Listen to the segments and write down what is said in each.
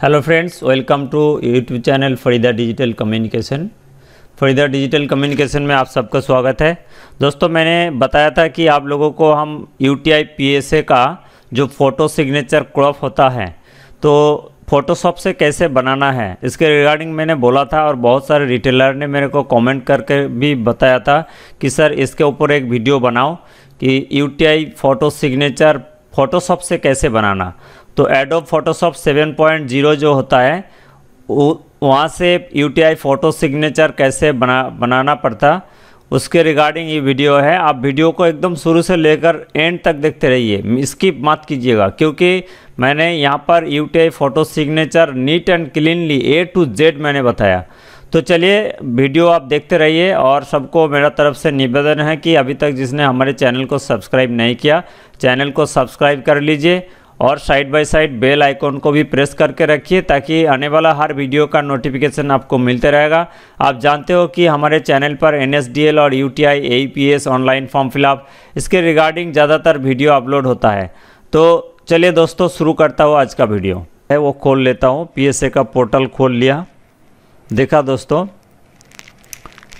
hello friends welcome to YouTube channel Farida digital communication Farida digital communication में आप सबका स्वागत है दोस्तों मैंने बताया था कि आप लोगों को हम यू टी का जो फ़ोटो सिग्नेचर क्रॉप होता है तो फ़ोटोशॉप से कैसे बनाना है इसके रिगार्डिंग मैंने बोला था और बहुत सारे रिटेलर ने मेरे को कमेंट करके भी बताया था कि सर इसके ऊपर एक वीडियो बनाओ कि U T photo signature Photoshop से कैसे बनाना तो एडोब फोटोशॉप 7.0 जो होता है वहाँ से यू फ़ोटो सिग्नेचर कैसे बना बनाना पड़ता उसके रिगार्डिंग ये वीडियो है आप वीडियो को एकदम शुरू से लेकर एंड तक देखते रहिए स्किप मत कीजिएगा क्योंकि मैंने यहाँ पर U photo signature neat and cleanly A to Z मैंने बताया तो चलिए वीडियो आप देखते रहिए और सबको मेरा तरफ से निवेदन है कि अभी तक जिसने हमारे चैनल को सब्सक्राइब नहीं किया चैनल को सब्सक्राइब कर लीजिए और side by side bell icon को भी प्रेस करके रखिए ताकि आने वाला हर वीडियो का नोटिफिकेशन आपको मिलते रहेगा आप जानते हो कि हमारे चैनल पर एन और U T online form fill up इसके रिगार्डिंग ज़्यादातर वीडियो अपलोड होता है तो चलिए दोस्तों शुरू करता हूँ आज का वीडियो है वो खोल लेता हूँ पी का पोर्टल खोल लिया देखा दोस्तों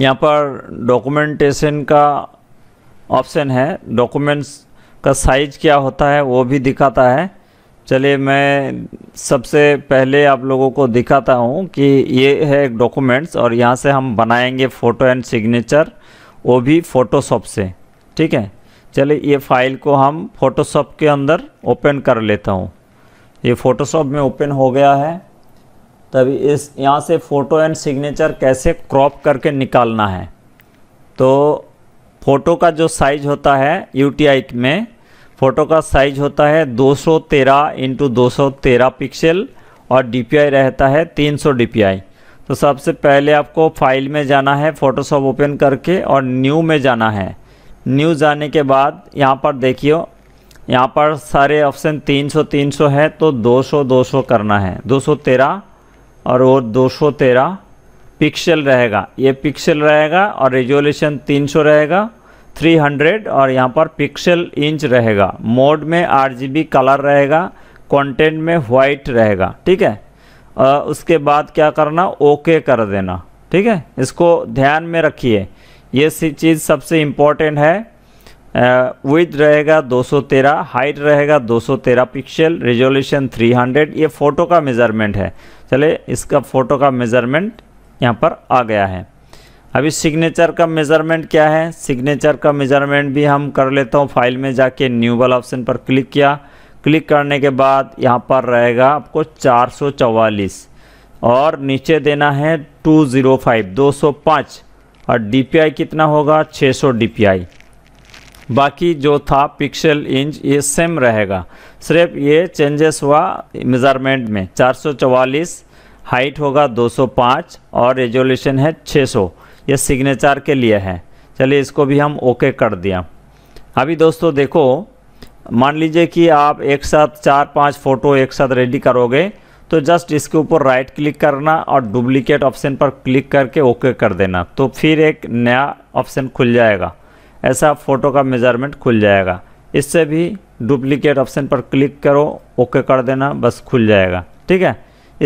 यहाँ पर डॉक्यूमेंटेशन का ऑप्शन है डॉक्यूमेंट्स का साइज क्या होता है वो भी दिखाता है चलिए मैं सबसे पहले आप लोगों को दिखाता हूँ कि ये है एक डॉक्यूमेंट्स और यहाँ से हम बनाएंगे फ़ोटो एंड सिग्नेचर वो भी फ़ोटोशॉप से ठीक है चलिए ये फाइल को हम फ़ोटोशॉप के अंदर ओपन कर लेता हूँ ये फ़ोटोशॉप में ओपन हो गया है तभी इस यहाँ से फ़ोटो एंड सिग्नेचर कैसे क्रॉप करके निकालना है तो फ़ोटो का जो साइज होता है यू में फ़ोटो का साइज होता है 213 सौ तेरह इंटू दो पिक्सल और डी रहता है 300 सौ तो सबसे पहले आपको फाइल में जाना है फ़ोटोशॉप ओपन करके और न्यू में जाना है न्यू जाने के बाद यहाँ पर देखियो यहाँ पर सारे ऑप्शन 300 300 है तो 200 200 करना है 213 और वो 213 पिक्सल रहेगा ये पिक्सल रहेगा और रेजोल्यूशन 300 रहेगा 300 और यहाँ पर पिक्सल इंच रहेगा मोड में आर कलर रहेगा कंटेंट में वाइट रहेगा ठीक है आ, उसके बाद क्या करना ओके कर देना ठीक है इसको ध्यान में रखिए ये चीज़ सबसे इम्पोर्टेंट है विथ रहेगा 213 हाइट रहेगा 213 पिक्सल रिजोल्यूशन 300 ये फ़ोटो का मेज़रमेंट है चले इसका फ़ोटो का मेज़रमेंट यहाँ पर आ गया है अभी सिग्नेचर का मेज़रमेंट क्या है सिग्नेचर का मेज़रमेंट भी हम कर लेता हूँ फाइल में जाके न्यू वाला ऑप्शन पर क्लिक किया क्लिक करने के बाद यहाँ पर रहेगा आपको चार और नीचे देना है 205 205 और डीपीआई कितना होगा 600 डीपीआई बाकी जो था पिक्सल इंच ये सेम रहेगा सिर्फ ये चेंजेस हुआ मेज़रमेंट में 444 हाइट होगा 205 और रेजोल्यूशन है 600 ये सिग्नेचर के लिए है चलिए इसको भी हम ओके कर दिया अभी दोस्तों देखो मान लीजिए कि आप एक साथ चार पांच फ़ोटो एक साथ रेडी करोगे तो जस्ट इसके ऊपर राइट क्लिक करना और डुप्लीकेट ऑप्शन पर क्लिक करके ओके कर देना तो फिर एक नया ऑप्शन खुल जाएगा ऐसा फ़ोटो का मेजरमेंट खुल जाएगा इससे भी डुप्लीकेट ऑप्शन पर क्लिक करो ओके कर देना बस खुल जाएगा ठीक है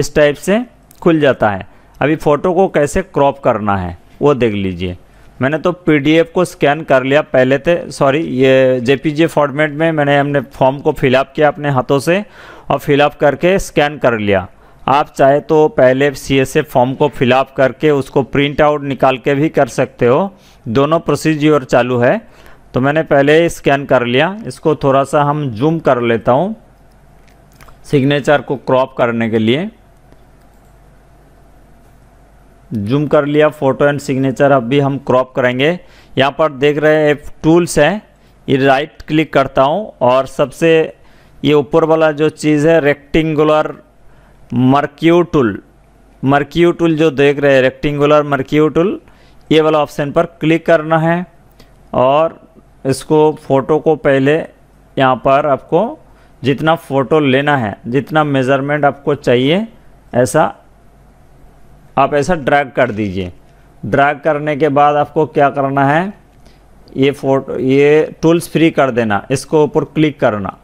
इस टाइप से खुल जाता है अभी फ़ोटो को कैसे क्रॉप करना है वो देख लीजिए मैंने तो पीडीएफ को स्कैन कर लिया पहले थे सॉरी ये जे फॉर्मेट में मैंने हमने फॉर्म को फिलअप किया अपने हाथों से और फिलअप करके स्कैन कर लिया आप चाहे तो पहले सी एस फॉर्म को फिलअप करके उसको प्रिंट आउट निकाल के भी कर सकते हो दोनों प्रोसीजर चालू है तो मैंने पहले स्कैन कर लिया इसको थोड़ा सा हम जूम कर लेता हूँ सिग्नेचर को क्रॉप करने के लिए जूम कर लिया फोटो एंड सिग्नेचर अब भी हम क्रॉप करेंगे यहाँ पर देख रहे हैं टूल्स हैं ये राइट क्लिक करता हूँ और सबसे ये ऊपर वाला जो चीज़ है rectangular marquee tool marquee tool जो देख रहे हैं रेक्टेंगुलर मर्क्यू टूल ये वाला ऑप्शन पर क्लिक करना है और इसको फ़ोटो को पहले यहाँ पर आपको जितना फ़ोटो लेना है जितना मेज़रमेंट आपको चाहिए ऐसा आप ऐसा ड्रैग कर दीजिए ड्रैग करने के बाद आपको क्या करना है ये फोटो ये टूल्स फ्री कर देना इसको ऊपर क्लिक करना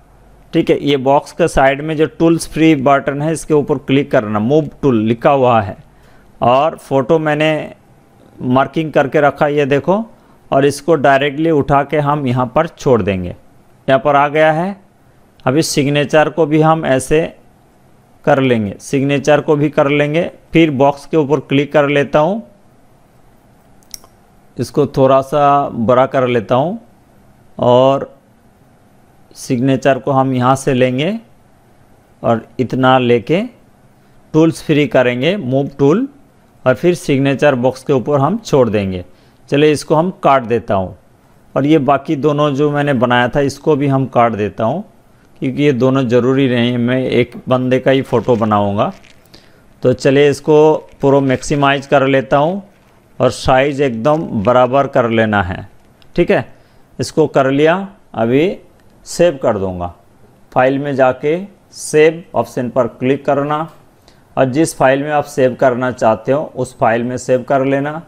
ठीक है ये बॉक्स के साइड में जो टूल्स फ्री बटन है इसके ऊपर क्लिक करना मूव टूल लिखा हुआ है और फ़ोटो मैंने मार्किंग करके रखा ये देखो और इसको डायरेक्टली उठा के हम यहाँ पर छोड़ देंगे यहाँ पर आ गया है अभी सिग्नेचर को भी हम ऐसे कर लेंगे सिग्नेचर को भी कर लेंगे फिर बॉक्स के ऊपर क्लिक कर लेता हूँ इसको थोड़ा सा बड़ा कर लेता हूँ और सिग्नेचर को हम यहाँ से लेंगे और इतना लेके टूल्स फ्री करेंगे मूव टूल और फिर सिग्नेचर बॉक्स के ऊपर हम छोड़ देंगे चले इसको हम काट देता हूँ और ये बाकी दोनों जो मैंने बनाया था इसको भी हम काट देता हूँ क्योंकि ये दोनों ज़रूरी रहें मैं एक बंदे का ही फ़ोटो बनाऊँगा तो चलिए इसको पूरा मैक्सिमाइज कर लेता हूँ और साइज़ एकदम बराबर कर लेना है ठीक है इसको कर लिया अभी सेव कर दूँगा फाइल में जाके सेव ऑप्शन पर क्लिक करना और जिस फाइल में आप सेव करना चाहते हो उस फाइल में सेव कर लेना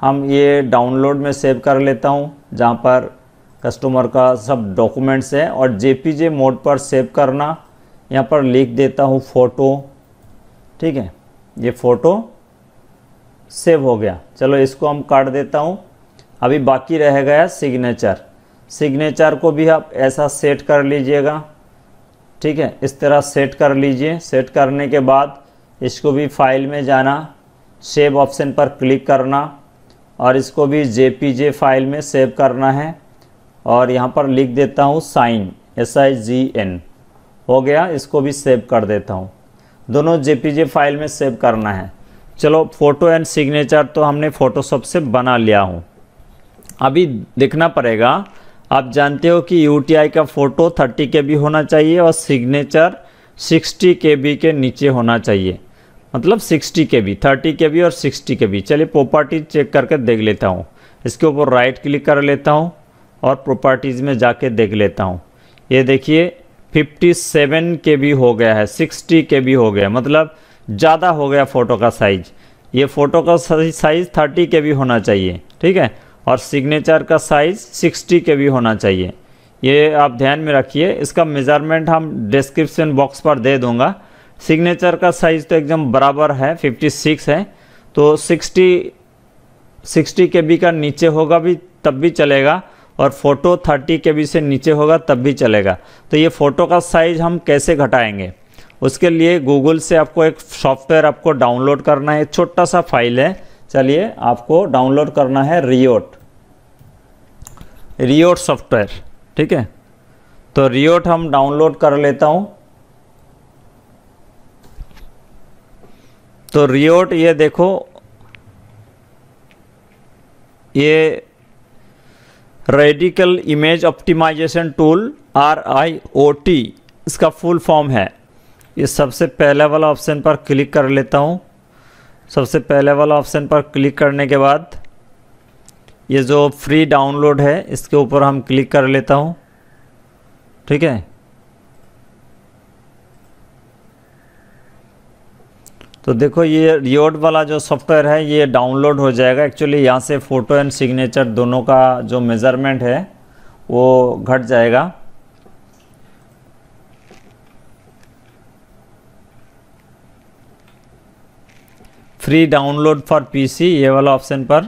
हम ये डाउनलोड में सेव कर लेता हूँ जहाँ पर कस्टमर का सब डॉक्यूमेंट्स है और जेपीजे मोड पर सेव करना यहाँ पर लिख देता हूँ फ़ोटो ठीक है ये फ़ोटो सेव हो गया चलो इसको हम काट देता हूँ अभी बाकी रह गया सिग्नेचर सिग्नेचर को भी आप ऐसा सेट कर लीजिएगा ठीक है इस तरह सेट कर लीजिए सेट करने के बाद इसको भी फाइल में जाना सेव ऑप्शन पर क्लिक करना और इसको भी जे फाइल में सेव करना है और यहाँ पर लिख देता हूँ sign S I G N हो गया इसको भी सेव कर देता हूँ दोनों जे पी फाइल में सेव करना है चलो फ़ोटो एंड सिग्नेचर तो हमने फ़ोटोशॉप से बना लिया हूँ अभी देखना पड़ेगा आप जानते हो कि यू का फ़ोटो थर्टी के होना चाहिए और सिग्नेचर सिक्सटी के के नीचे होना चाहिए मतलब sixty K B thirty K B और सिक्सटी के बी चलिए प्रॉपर्टी चेक करके देख लेता हूँ इसके ऊपर राइट क्लिक कर लेता हूँ और प्रॉपर्टीज़ में जाके देख लेता हूँ ये देखिए 57 के भी हो गया है 60 के भी हो गया मतलब ज़्यादा हो गया फ़ोटो का साइज़ ये फ़ोटो का साइज़ 30 के भी होना चाहिए ठीक है और सिग्नेचर का साइज़ 60 के भी होना चाहिए ये आप ध्यान में रखिए इसका मेज़रमेंट हम डिस्क्रिप्शन बॉक्स पर दे दूँगा सिग्नेचर का साइज़ तो एकदम बराबर है 56 है तो 60 60 के बी का नीचे होगा भी तब भी चलेगा और फ़ोटो 30 के से नीचे होगा तब भी चलेगा तो ये फ़ोटो का साइज़ हम कैसे घटाएंगे उसके लिए गूगल से आपको एक सॉफ्टवेयर आपको डाउनलोड करना है छोटा सा फाइल है चलिए आपको डाउनलोड करना है रियोट रियोट सॉफ्टवेयर ठीक है तो रियोट हम डाउनलोड कर लेता हूँ तो रियोट ये देखो ये radical image optimization tool R I O T इसका फुल फॉर्म है ये सबसे पहले वाला ऑप्शन पर क्लिक कर लेता हूँ सबसे पहले वाला ऑप्शन पर क्लिक करने के बाद ये जो फ्री डाउनलोड है इसके ऊपर हम क्लिक कर लेता हूँ ठीक है तो देखो ये रियोड वाला जो सॉफ्टवेयर है ये डाउनलोड हो जाएगा एक्चुअली यहाँ से फ़ोटो एंड सिग्नेचर दोनों का जो मेज़रमेंट है वो घट जाएगा फ्री डाउनलोड फॉर पीसी ये वाला ऑप्शन पर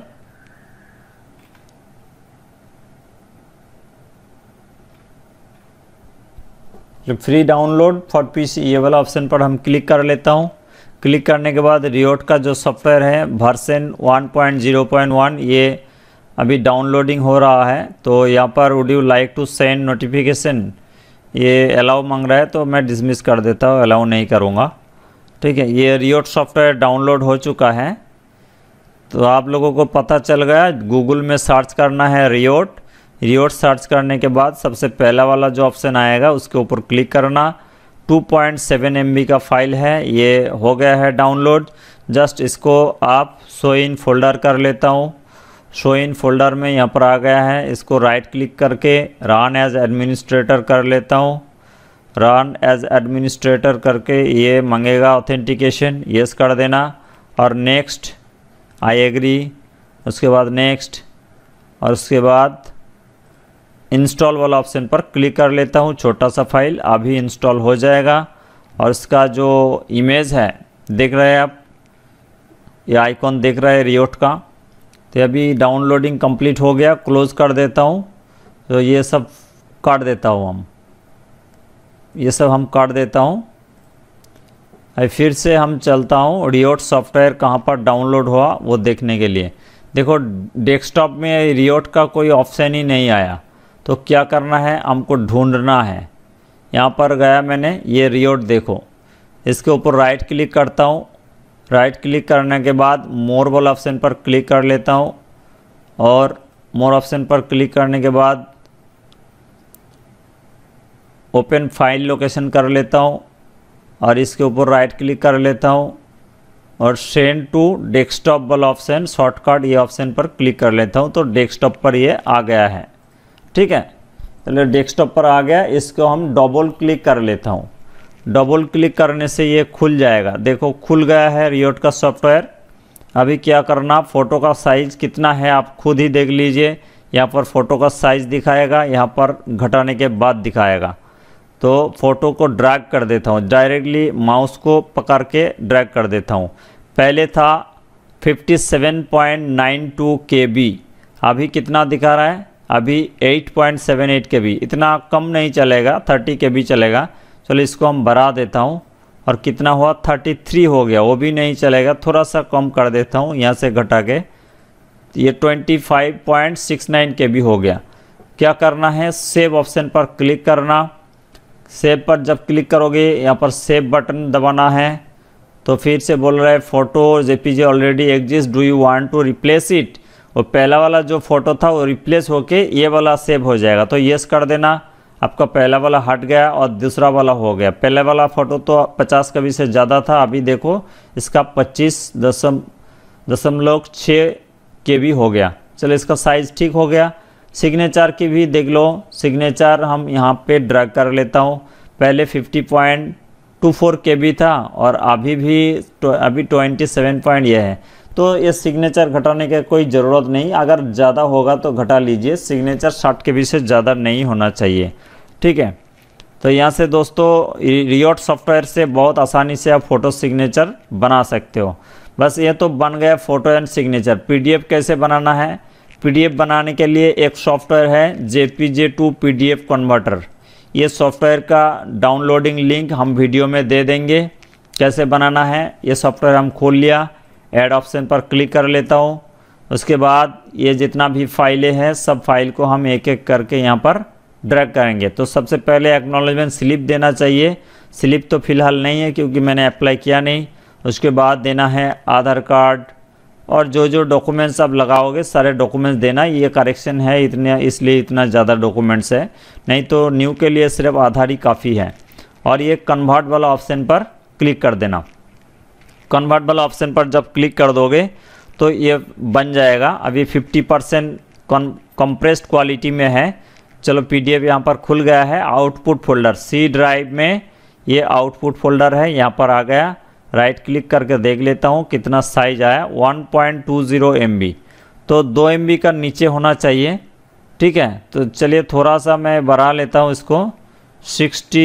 फ्री डाउनलोड फॉर पीसी ये वाला ऑप्शन पर हम क्लिक कर लेता हूँ क्लिक करने के बाद रियोट का जो सॉफ्टवेयर है वर्सन 1.0.1 ये अभी डाउनलोडिंग हो रहा है तो यहाँ पर would you like to send notification ये अलाउ मांग रहा है तो मैं डिसमिस कर देता हूँ अलाउ नहीं करूँगा ठीक है ये रियोट सॉफ्टवेयर डाउनलोड हो चुका है तो आप लोगों को पता चल गया गूगल में सर्च करना है रियोट रियोट सर्च करने के बाद सबसे पहला वाला जो ऑप्शन आएगा उसके ऊपर क्लिक करना 2.7 पॉइंट का फाइल है ये हो गया है डाउनलोड जस्ट इसको आप शो इन फोल्डर कर लेता हूँ शो इन फोल्डर में यहाँ पर आ गया है इसको राइट क्लिक करके रन एज एडमिनिस्ट्रेटर कर लेता हूँ रन एज एडमिनिस्ट्रेटर करके ये मांगेगा ऑथेंटिकेशन येस कर देना और नेक्स्ट आई एग्री उसके बाद नेक्स्ट और उसके बाद इंस्टॉल वाला ऑप्शन पर क्लिक कर लेता हूँ छोटा सा फाइल अभी इंस्टॉल हो जाएगा और इसका जो इमेज है देख रहे हैं आप ये आइकॉन देख रहे हैं रियोट का तो अभी डाउनलोडिंग कंप्लीट हो गया क्लोज कर देता हूँ तो ये सब काट देता हूँ हम ये सब हम काट देता हूँ फिर से हम चलता हूँ रियोट सॉफ्टवेयर कहाँ पर डाउनलोड हुआ वो देखने के लिए देखो डेस्कटॉप में रियोट का कोई ऑप्शन ही नहीं आया तो क्या करना है हमको ढूंढना है यहाँ पर गया मैंने ये रियोट देखो इसके ऊपर राइट क्लिक करता हूँ राइट क्लिक करने के बाद मोर वाल ऑप्शन पर क्लिक कर लेता हूँ और मोर ऑप्शन पर क्लिक करने के बाद ओपन फाइल लोकेशन कर लेता हूँ और इसके ऊपर राइट क्लिक कर लेता हूँ और सेंड टू डेस्कटॉप वाला ऑप्शन शॉर्टकट ये ऑप्शन पर क्लिक कर लेता हूँ तो डेस्कटॉप पर ये आ गया है ठीक है चलिए डेस्कटॉप पर आ गया इसको हम डबल क्लिक कर लेता हूँ डबल क्लिक करने से ये खुल जाएगा देखो खुल गया है रियोट का सॉफ्टवेयर अभी क्या करना फ़ोटो का साइज़ कितना है आप खुद ही देख लीजिए यहाँ पर फ़ोटो का साइज़ दिखाएगा यहाँ पर घटाने के बाद दिखाएगा तो फ़ोटो को ड्रैग कर देता हूँ डायरेक्टली माउस को पकड़ के ड्रैग कर देता हूँ पहले था 57.92 सेवन अभी कितना दिखा रहा है अभी 8.78 के भी इतना कम नहीं चलेगा 30 के भी चलेगा चलो इसको हम बढ़ा देता हूँ और कितना हुआ 33 हो गया वो भी नहीं चलेगा थोड़ा सा कम कर देता हूँ यहाँ से घटा के ये 25.69 के भी हो गया क्या करना है सेव ऑप्शन पर क्लिक करना सेव पर जब क्लिक करोगे यहाँ पर सेव बटन दबाना है तो फिर से बोल रहा है photo J already exist do you want to replace it और पहला वाला जो फ़ोटो था वो रिप्लेस होके ये वाला सेव हो जाएगा तो येस कर देना आपका पहला वाला हट गया और दूसरा वाला हो गया पहले वाला फ़ोटो तो 50 कभी से ज़्यादा था अभी देखो इसका पच्चीस दशम दशमलव छः के भी हो गया चलो इसका साइज़ ठीक हो गया सिग्नेचर की भी देख लो सिग्नेचर हम यहाँ पे ड्रैग कर लेता हूँ पहले 50.24 के बी था और अभी भी तो, अभी सेवन पॉइंट यह है तो ये सिग्नेचर घटाने की कोई ज़रूरत नहीं अगर ज़्यादा होगा तो घटा लीजिए सिग्नेचर साठ के से ज़्यादा नहीं होना चाहिए ठीक है तो यहाँ से दोस्तों रियोट सॉफ्टवेयर से बहुत आसानी से आप फ़ोटो सिग्नेचर बना सकते हो बस ये तो बन गया फ़ोटो एंड सिग्नेचर पीडीएफ कैसे बनाना है पीडीएफ बनाने के लिए एक सॉफ्टवेयर है J P J to P converter ये सॉफ्टवेयर का डाउनलोडिंग लिंक हम वीडियो में दे देंगे कैसे बनाना है ये सॉफ्टवेयर हम खोल लिया ऐड ऑप्शन पर क्लिक कर लेता हूँ उसके बाद ये जितना भी फाइलें हैं सब फाइल को हम एक एक करके यहाँ पर ड्रैग करेंगे तो सबसे पहले एक्नॉलेजमेंट स्लिप देना चाहिए स्लिप तो फ़िलहाल नहीं है क्योंकि मैंने अप्लाई किया नहीं उसके बाद देना है आधार कार्ड और जो जो डॉक्यूमेंट्स आप लगाओगे सारे डॉक्यूमेंट्स देना ये करेक्शन है इतने इसलिए इतना ज़्यादा डॉक्यूमेंट्स है नहीं तो न्यू के लिए सिर्फ आधार ही काफ़ी है और ये कन्वर्ट वाला ऑप्शन पर क्लिक कर देना कन्वर्ट वाला ऑप्शन पर जब क्लिक कर दोगे तो ये बन जाएगा अभी 50 परसेंट कंप्रेस्ड क्वालिटी में है चलो पी डी एफ यहाँ पर खुल गया है आउटपुट फोल्डर सी ड्राइव में ये आउटपुट फोल्डर है यहाँ पर आ गया राइट right क्लिक करके देख लेता हूँ कितना साइज आया 1.20 पॉइंट तो 2 एम का नीचे होना चाहिए ठीक है तो चलिए थोड़ा सा मैं बढ़ा लेता हूँ इसको 60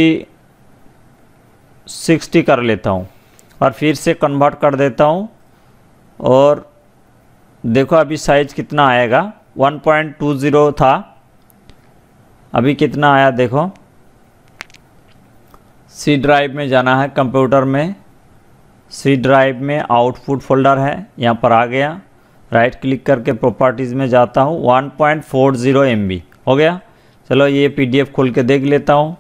60 कर लेता हूँ और फिर से कन्वर्ट कर देता हूँ और देखो अभी साइज कितना आएगा 1.20 था अभी कितना आया देखो सी ड्राइव में जाना है कंप्यूटर में सी ड्राइव में आउटपुट फोल्डर है यहाँ पर आ गया राइट क्लिक करके प्रॉपर्टीज़ में जाता हूँ 1.40 पॉइंट हो गया चलो ये पीडीएफ खोल के देख लेता हूँ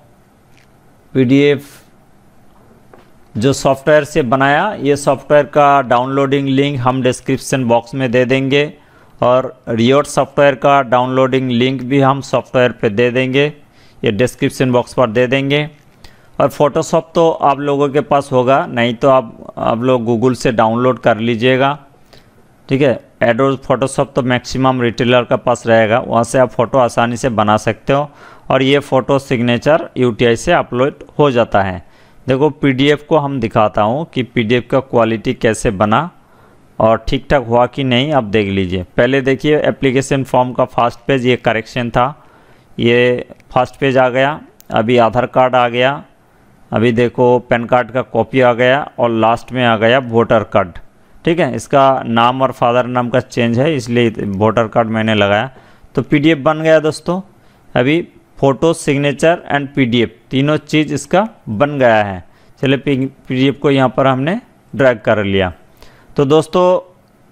पीडीएफ जो सॉफ्टवेयर से बनाया ये सॉफ्टवेयर का डाउनलोडिंग लिंक हम डिस्क्रिप्शन बॉक्स में दे देंगे और रियोट सॉफ्टवेयर का डाउनलोडिंग लिंक भी हम सॉफ्टवेयर पे दे देंगे ये डिस्क्रिप्शन बॉक्स पर दे देंगे और फोटोशॉप तो आप लोगों के पास होगा नहीं तो आप आप लोग गूगल से डाउनलोड कर लीजिएगा ठीक है एडोज फोटोशॉप तो मैक्सिमम रिटेलर का पास रहेगा वहाँ से आप फ़ोटो आसानी से बना सकते हो और ये फ़ोटो सिग्नेचर यू से अपलोड हो जाता है देखो पीडीएफ को हम दिखाता हूँ कि पीडीएफ का क्वालिटी कैसे बना और ठीक ठाक हुआ कि नहीं आप देख लीजिए पहले देखिए एप्लीकेशन फॉर्म का फर्स्ट पेज ये करेक्शन था ये फर्स्ट पेज आ गया अभी आधार कार्ड आ गया अभी देखो पैन कार्ड का कॉपी आ गया और लास्ट में आ गया वोटर कार्ड ठीक है इसका नाम और फादर नाम का चेंज है इसलिए वोटर कार्ड मैंने लगाया तो पीडीएफ बन गया दोस्तों अभी फ़ोटो सिग्नेचर एंड पीडीएफ तीनों चीज़ इसका बन गया है चलिए पीडीएफ को यहाँ पर हमने ड्रैग कर लिया तो दोस्तों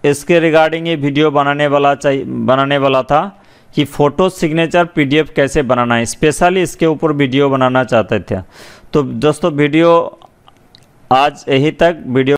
इसके रिगार्डिंग ये वीडियो बनाने वाला चाहिए बनाने वाला था कि फ़ोटो सिग्नेचर पीडीएफ कैसे बनाना है स्पेशली इसके ऊपर वीडियो बनाना चाहते थे तो दोस्तों वीडियो आज यही तक वीडियो